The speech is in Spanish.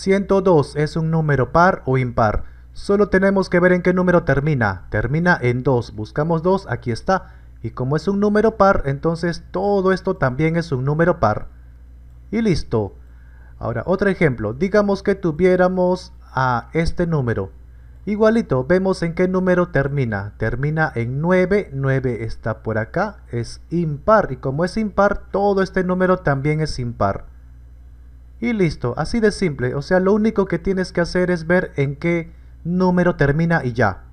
102 es un número par o impar. Solo tenemos que ver en qué número termina. Termina en 2. Buscamos 2, aquí está. Y como es un número par, entonces todo esto también es un número par. Y listo. Ahora, otro ejemplo. Digamos que tuviéramos a este número. Igualito, vemos en qué número termina. Termina en 9, 9 está por acá, es impar. Y como es impar, todo este número también es impar. Y listo, así de simple. O sea, lo único que tienes que hacer es ver en qué número termina y ya.